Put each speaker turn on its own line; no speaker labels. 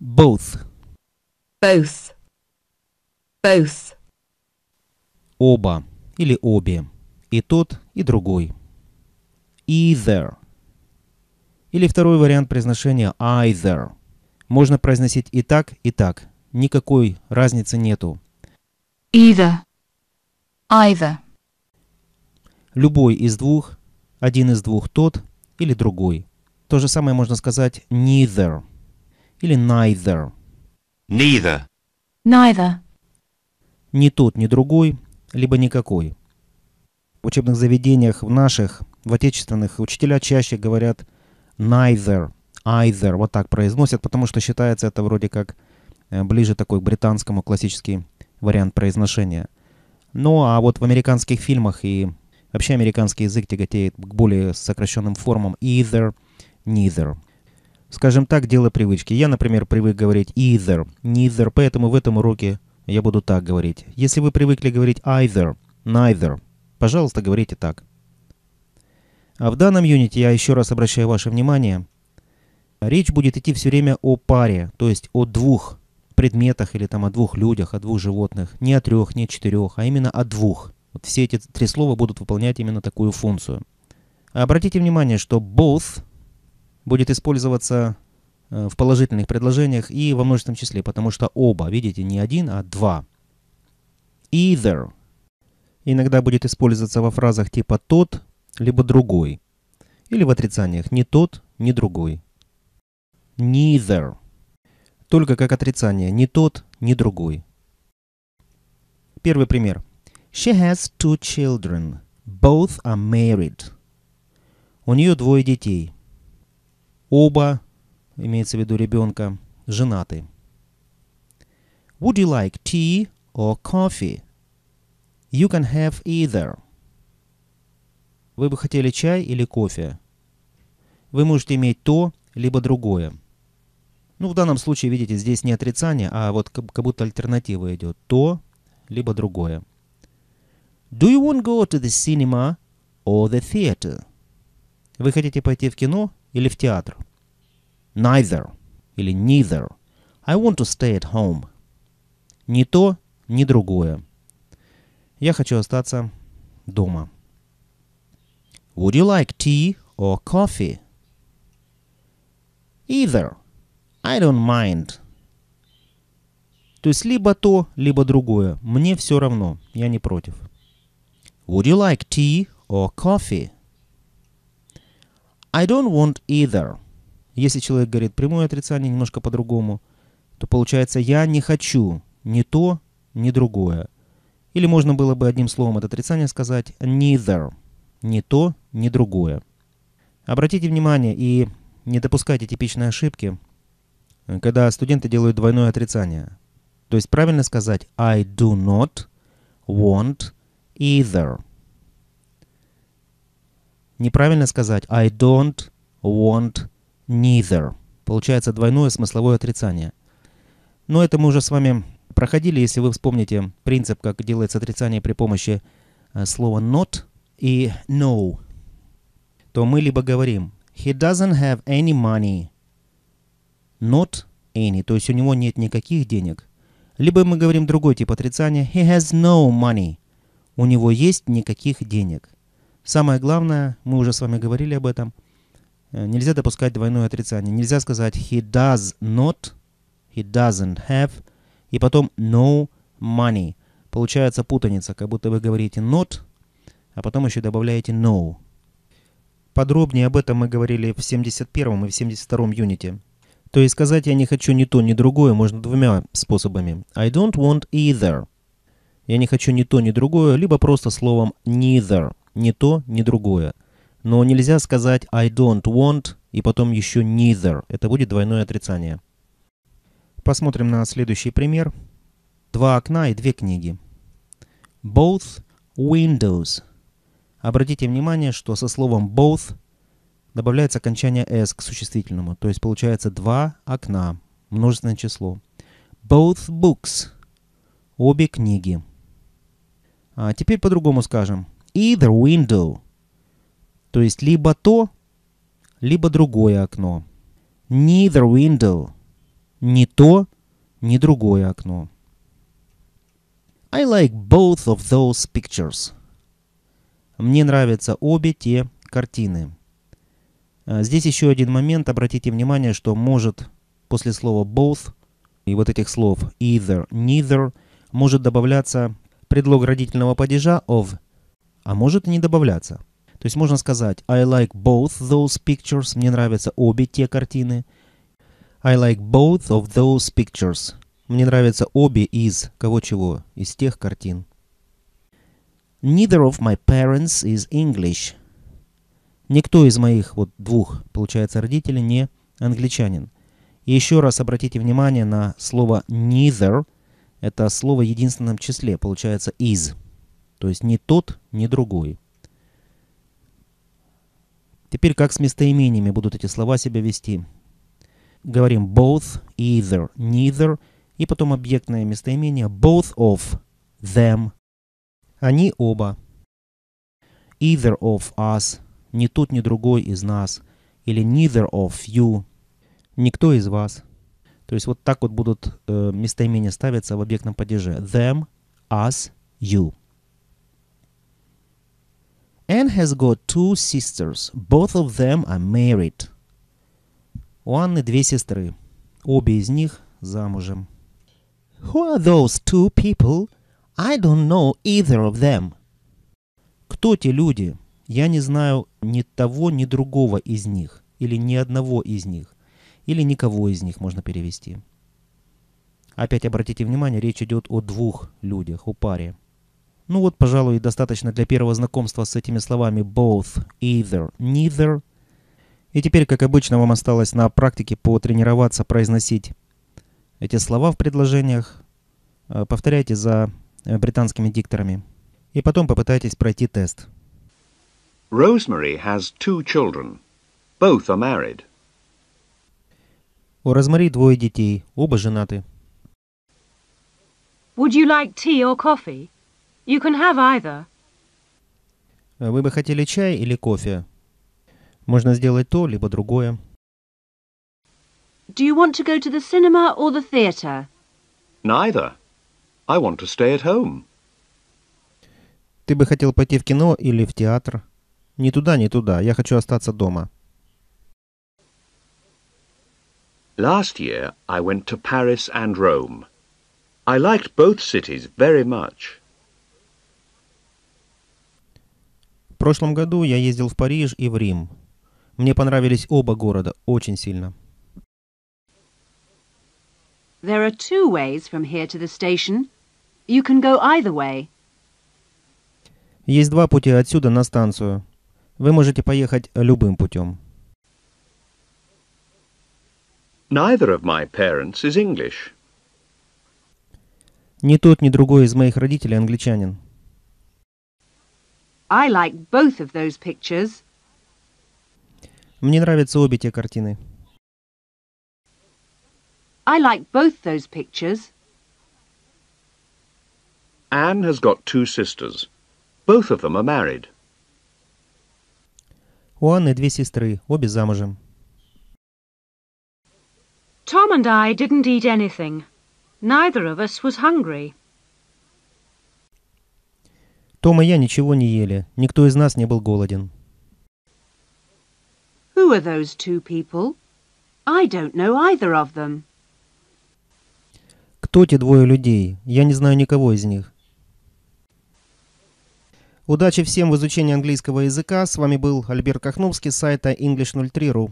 Both. Both. Both. Оба или обе. И тот, и другой. Either. Или второй вариант произношения either. Можно произносить и так, и так. Никакой разницы нету. Either. Either. Любой из двух, один из двух тот или другой. То же самое можно сказать neither или neither. Neither. Neither. Ни тот, ни другой, либо никакой. В учебных заведениях в наших, в отечественных, учителя чаще говорят neither, either, вот так произносят, потому что считается это вроде как э, ближе такой к британскому классический вариант произношения. Ну а вот в американских фильмах и вообще американский язык тяготеет к более сокращенным формам either, neither. Скажем так, дело привычки. Я, например, привык говорить either, neither, поэтому в этом уроке я буду так говорить. Если вы привыкли говорить either, neither, пожалуйста, говорите так. А в данном юните я еще раз обращаю ваше внимание, речь будет идти все время о паре, то есть о двух предметах или там о двух людях, о двух животных. Не о трех, не о четырех, а именно о двух. Вот все эти три слова будут выполнять именно такую функцию. Обратите внимание, что both будет использоваться э, в положительных предложениях и во множественном числе, потому что оба, видите, не один, а два. Either иногда будет использоваться во фразах типа «тот» либо «другой», или в отрицаниях «не тот», «не другой». Neither. Только как отрицание «не тот», «не другой». Первый пример. She has two children. Both are married. У нее двое детей – Оба, имеется в виду ребенка, женаты. Would you like tea or coffee? You can have either. Вы бы хотели чай или кофе? Вы можете иметь то, либо другое. Ну, в данном случае, видите, здесь не отрицание, а вот как, как будто альтернатива идет. То, либо другое. Do you want to go to the cinema or the theater? Вы хотите пойти в кино или в театр? Neither или neither. I want to stay at home. Ни то, ни другое. Я хочу остаться дома. Would you like tea or coffee? Either. I don't mind. То есть либо то, либо другое. Мне все равно. Я не против. Would you like tea or coffee? I don't want either. Если человек говорит прямое отрицание, немножко по-другому, то получается «я не хочу ни то, ни другое». Или можно было бы одним словом это отрицание сказать «neither» – «ни то, ни другое». Обратите внимание и не допускайте типичные ошибки, когда студенты делают двойное отрицание. То есть правильно сказать «I do not want either». Неправильно сказать «I don't want neither. Получается двойное смысловое отрицание. Но это мы уже с вами проходили, если вы вспомните принцип, как делается отрицание при помощи э, слова not и no, то мы либо говорим he doesn't have any money, not any, то есть у него нет никаких денег. Либо мы говорим другой тип отрицания he has no money, у него есть никаких денег. Самое главное, мы уже с вами говорили об этом – Э, нельзя допускать двойное отрицание. Нельзя сказать he does not, he doesn't have, и потом no money. Получается путаница, как будто вы говорите not, а потом еще добавляете no. Подробнее об этом мы говорили в 71 и в 72 юните. То есть сказать «я не хочу ни то, ни другое» можно двумя способами. I don't want either. Я не хочу ни то, ни другое, либо просто словом neither. Ни то, ни другое. Но нельзя сказать I don't want и потом еще neither. Это будет двойное отрицание. Посмотрим на следующий пример. Два окна и две книги. Both windows. Обратите внимание, что со словом both добавляется окончание s к существительному, то есть получается два окна, множественное число. Both books. Обе книги. А теперь по-другому скажем. Either window – то есть либо то, либо другое окно. Neither window. Ни то, ни другое окно. I like both of those pictures. Мне нравятся обе те картины. А, здесь еще один момент. Обратите внимание, что может после слова both и вот этих слов either, neither может добавляться предлог родительного падежа of, а может и не добавляться. То есть можно сказать I like both those pictures. Мне нравятся обе те картины. I like both of those pictures. Мне нравятся обе из кого-чего, из тех картин. Neither of my parents is English. Никто из моих вот двух, получается, родителей не англичанин. И еще раз обратите внимание на слово neither. Это слово в единственном числе, получается is. То есть не тот, не другой. Теперь как с местоимениями будут эти слова себя вести? Говорим both, either, neither, и потом объектное местоимение both of, them. Они оба. Either of us, ни тот, ни другой из нас. Или neither of you, никто из вас. То есть вот так вот будут э, местоимения ставиться в объектном падеже. Them, us, you. Anne has got two sisters. Both of them are married. У Анны две сестры. Обе из них замужем. Who are those two people? I don't know either of them. Кто те люди? Я не знаю ни того, ни другого из них. Или ни одного из них. Или никого из них можно перевести. Опять обратите внимание, речь идет о двух людях, о паре. Ну вот, пожалуй, достаточно для первого знакомства с этими словами both, either, neither. И теперь, как обычно, вам осталось на практике потренироваться произносить эти слова в предложениях. Э, повторяйте за э, британскими дикторами. И потом попытайтесь пройти тест. Rosemary has two children. Both are married. У Розмари двое детей, оба женаты. Would you like tea or coffee? You can have either. Вы бы хотели чай или кофе? Можно сделать то, либо другое. Do you want to go to the cinema or the theatre? Neither. I want to stay at home. Ты бы хотел пойти в кино или в театр? Не туда, не туда. Я хочу остаться дома. Last year I went to Paris and Rome. I liked both cities very much. В прошлом году я ездил в Париж и в Рим. Мне понравились оба города очень сильно. There are two ways from here to the station. You can go either way. Есть два пути отсюда на станцию. Вы можете поехать любым путем. Neither of my parents is English. Ни тот, ни другой из моих родителей англичанин. I like both of those pictures. Мне нравятся обе те картины. I like both those pictures. Anne has got two sisters. Both of them are married. У Анны две сестры, обе замужем. Tom and I didn't eat anything. Neither of us was hungry. Том и я ничего не ели. Никто из нас не был голоден. Who are those two people? I don't know either of them. Кто те двое людей? Я не знаю никого из них. Удачи всем в изучении английского языка. С вами был Альберт Кахновский с сайта English03.ru.